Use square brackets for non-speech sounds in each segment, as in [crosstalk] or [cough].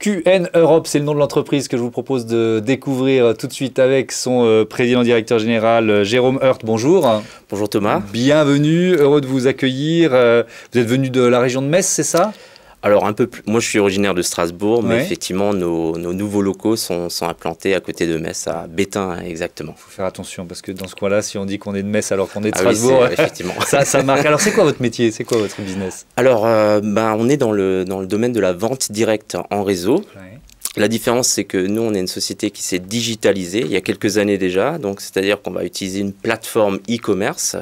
QN Europe, c'est le nom de l'entreprise que je vous propose de découvrir tout de suite avec son euh, président directeur général euh, Jérôme Hurt. Bonjour. Bonjour Thomas. Bienvenue, heureux de vous accueillir. Euh, vous êtes venu de la région de Metz, c'est ça alors un peu plus, moi je suis originaire de Strasbourg, mais effectivement nos, nouveaux locaux sont, implantés à côté de Metz, à Bétain exactement. Il faut faire attention parce que dans ce coin-là, si on dit qu'on est de Metz alors qu'on est de ah Strasbourg, oui, effectivement. [laughs] ça, ça [laughs] marque. Alors c'est quoi votre métier C'est quoi votre business Alors euh, ben, on est dans le, dans le domaine de la vente directe en réseau. La différence, c'est que nous, on est une société qui s'est digitalisée il y a quelques années déjà. Donc, c'est-à-dire qu'on va utiliser une plateforme e-commerce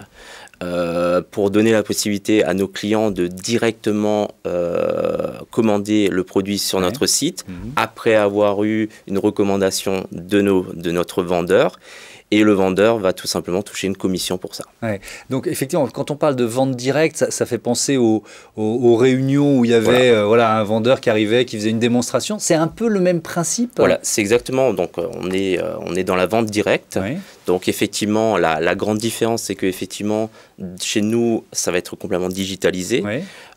euh, pour donner la possibilité à nos clients de directement euh, commander le produit sur notre site mhm. après avoir eu une recommandation de, nos, de notre vendeur et le vendeur va tout simplement toucher une commission pour ça. Donc effectivement, quand on parle de vente directe, ça, fait penser aux, réunions où il y avait euh, voilà. un vendeur qui arrivait, qui faisait une démonstration. C'est un peu le même principe. Voilà, c'est exactement. Donc on est, on est dans la vente directe. Donc effectivement, la, grande différence, c'est que effectivement, chez nous, ça va être complètement digitalisé.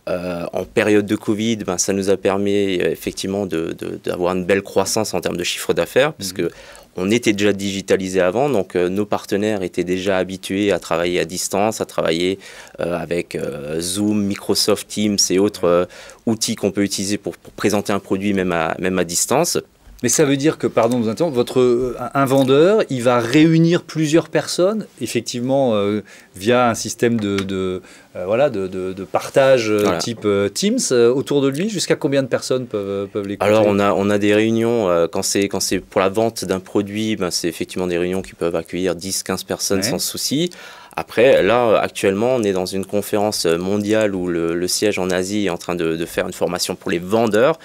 Euh, en période de Covid, ben, ça nous a permis euh, effectivement d'avoir une belle croissance en termes de chiffre d'affaires, parce mhm. que on était déjà digitalisé avant, donc euh, nos partenaires étaient déjà habitués à travailler à distance, à travailler avec Zoom, Microsoft Teams et autres outils qu'on peut utiliser pour, pour, présenter un produit même même à distance. Mais ça veut dire que, pardon, vous interrompre, votre, euh, un vendeur, il va réunir plusieurs personnes, effectivement, euh, via un système de, euh, voilà, de, partage type Teams autour de lui. Jusqu'à combien de personnes peuvent, l'écouter Alors, on a, on a des réunions, quand c'est pour la vente d'un produit, ben, c'est effectivement des réunions qui peuvent accueillir 10-15 personnes sans souci. Après, là, actuellement, on est dans une conférence mondiale où le, siège en Asie est en train de, faire une formation pour les vendeurs.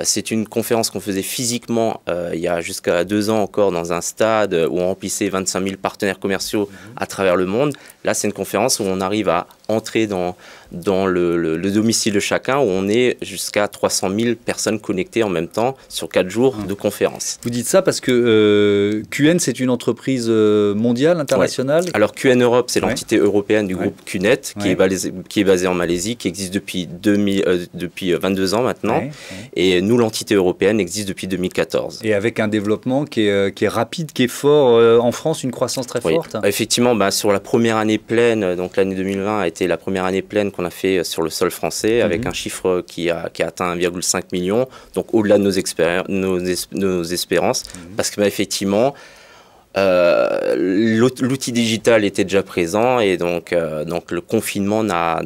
Euh, c'est une conférence qu'on faisait physiquement euh, il y a jusqu'à deux ans encore dans un stade où on remplissait 25 000 partenaires commerciaux mhm. à travers le monde. Là, c'est une conférence où on arrive à entrer dans, dans le, domicile de chacun où on est jusqu'à 300 000 personnes connectées en même temps sur 4 jours ah. de conférence. Vous dites ça parce que euh, QN, c'est une entreprise euh, mondiale, internationale Alors QN Europe, c'est l'entité européenne du groupe QNET qui est, basé, qui, est basée en Malaisie, qui existe depuis, 2000, euh, depuis 22 ans maintenant. Et nous, l'entité européenne existe depuis 2014. Et avec un développement qui est, qui est rapide, qui est fort en France, une croissance très forte Effectivement, bah, sur la première année pleine, donc l'année 2020 a été c'est la première année pleine qu'on a fait euh, sur le sol français, avec mhm. un chiffre qui a, atteint 1,5 million, donc au-delà de nos, espérances, mhm. parce que bah, effectivement, euh, L'outil digital était déjà présent et donc, euh, donc le confinement n'a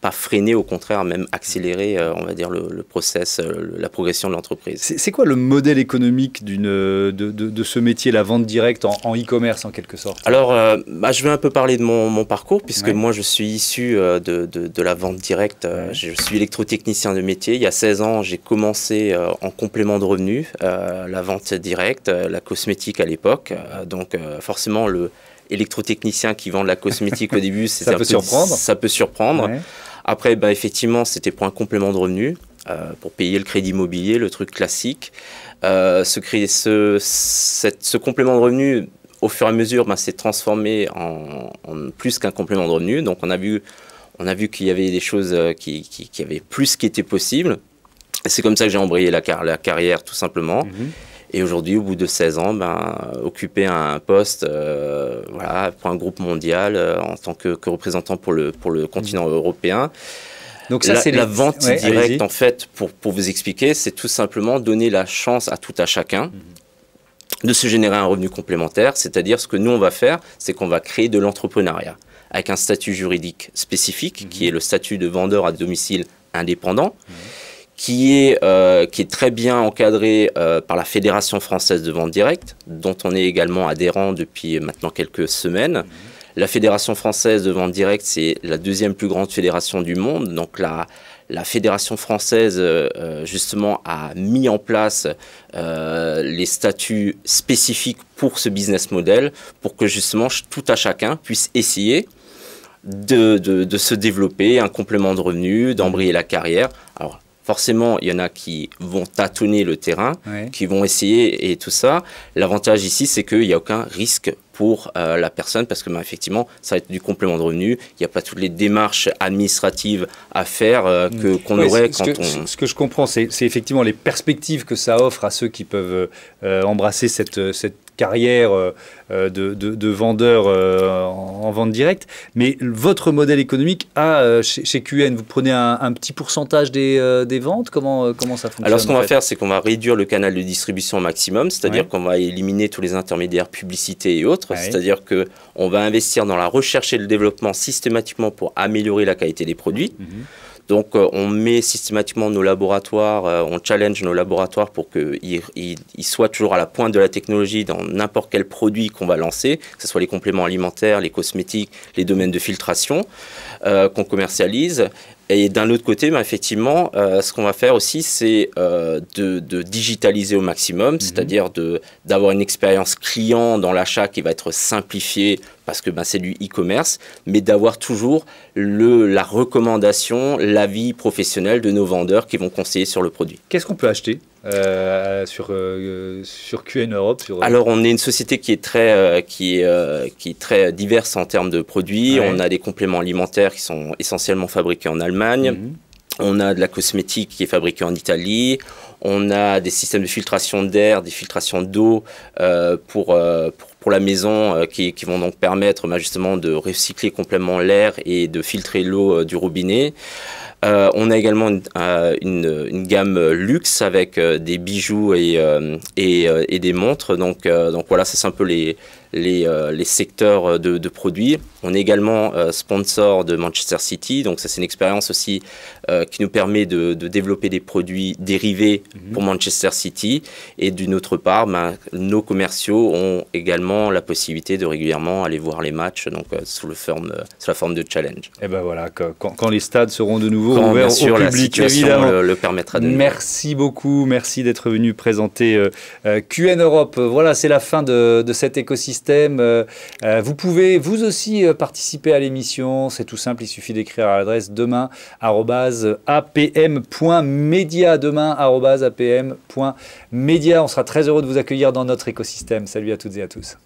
pas freiné, au contraire, même accéléré, euh, on va dire, le, le process, euh, la progression de l'entreprise. C'est quoi le modèle économique de, de, de, ce métier, la vente directe en e-commerce en, quelque sorte Alors, bah, je vais un peu parler de mon, mon parcours puisque moi je suis issu de, de, la vente directe. Je suis électrotechnicien de métier. Il y a 16 ans, j'ai commencé en complément de revenus la vente directe, la cosmétique à l'époque. Euh, donc euh, forcément, le électrotechnicien qui vend de la cosmétique au [laughs] début, ça peut surprendre. Ça peut surprendre. Après, bah, effectivement, c'était pour un complément de revenu, euh, pour payer le crédit immobilier, le truc classique. ce, ce, complément de revenu, au fur et à mesure, bah, s'est transformé en, plus qu'un complément de revenu. Donc, on a vu, on a vu qu'il y avait des choses qui, avaient plus qui était possible. C'est comme ça que j'ai embrayé la, carrière, tout simplement. Mhm. Et aujourd'hui, au bout de 16 ans, ben, occuper un poste euh, pour un groupe mondial euh, en tant que, représentant pour le, pour le continent européen. Donc ça, c'est la, vente directe, en fait, pour, pour vous expliquer, c'est tout simplement donner la chance à tout à chacun. Mhm. de se générer un revenu complémentaire, c'est-à-dire ce que nous on va faire, c'est qu'on va créer de l'entrepreneuriat avec un statut juridique spécifique mhm. qui est le statut de vendeur à domicile indépendant. Mhm qui est, euh, qui est très bien encadré euh, par la Fédération française de vente directe, dont on est également adhérent depuis maintenant quelques semaines. Mhm. La Fédération française de vente directe, c'est la deuxième plus grande fédération du monde. Donc la, la Fédération française, euh, euh, justement, a mis en place euh, les statuts spécifiques pour ce business model, pour que justement tout à chacun puisse essayer de, de, de se développer un complément de revenu, d'embrayer la carrière. Alors, forcément, il y en a qui vont tâtonner le terrain, qui vont essayer et tout ça. L'avantage ici, c'est qu'il n'y a aucun risque pour euh, la personne parce que ben, effectivement ça va être du complément de revenu. Il n'y a pas toutes les démarches administratives à faire euh, mm. que qu'on aurait quand on. Ce que je comprends, c'est effectivement les perspectives que ça offre à ceux qui peuvent euh, embrasser cette, cette carrière de, de, vendeur en, vente directe. Mais votre modèle économique a, chez, QN, vous prenez un, petit pourcentage des, ventes Comment, comment ça fonctionne Alors, ce qu'on va faire, c'est qu'on va réduire le canal de distribution au maximum, c'est-à-dire qu'on va éliminer tous les intermédiaires publicités et autres. C'est-à-dire que on va investir dans la recherche et le développement systématiquement pour améliorer la qualité des produits. Mhm. Donc euh, on met systématiquement nos laboratoires, euh, on challenge nos laboratoires pour qu'ils soient toujours à la pointe de la technologie dans n'importe quel produit qu'on va lancer, que ce soit les compléments alimentaires, les cosmétiques, les domaines de filtration euh, qu'on commercialise. Et d'un autre côté, ben, effectivement, euh, ce qu'on va faire aussi, c'est euh, de, digitaliser au maximum, mhm. c'est-à-dire d'avoir une expérience client dans l'achat qui va être simplifiée parce que ben, c'est du e-commerce, mais d'avoir toujours la recommandation, l'avis professionnel de nos vendeurs qui vont conseiller sur le produit. Qu'est-ce qu'on peut acheter euh, sur, euh, QN Europe euh, Alors, on est une société qui est très, qui est, très diverse en termes de produits. On a des compléments alimentaires qui sont essentiellement fabriqués en Allemagne. Mhm. On a de la cosmétique qui est fabriquée en Italie. On a des systèmes de filtration d'air, des filtrations d'eau euh, euh, pour, pour la maison euh, qui, vont donc permettre bah, justement de recycler complètement l'air et de filtrer l'eau du robinet. on a également une, gamme luxe avec des bijoux et, et, des montres. Donc, donc voilà, c'est un peu les, les, les secteurs de, de, produits. On est également sponsor de Manchester City. Donc ça, c'est une expérience aussi qui nous permet de, de, développer des produits dérivés pour Manchester City. Et d'une autre part, ben, nos commerciaux ont également la possibilité de régulièrement aller voir les matchs donc, euh, sous, le euh, la forme de challenge. Et eh ben voilà, quand, les stades seront de nouveau ouverts au public, la situation évidemment. Le, permettra de Merci beaucoup, merci d'être venu présenter euh, QN Europe. Voilà, c'est la fin de, cet écosystème. vous pouvez vous aussi participer à l'émission, c'est tout simple, il suffit d'écrire à l'adresse demain apm.media demain on sera très heureux de vous accueillir dans notre écosystème. Salut à toutes et à tous.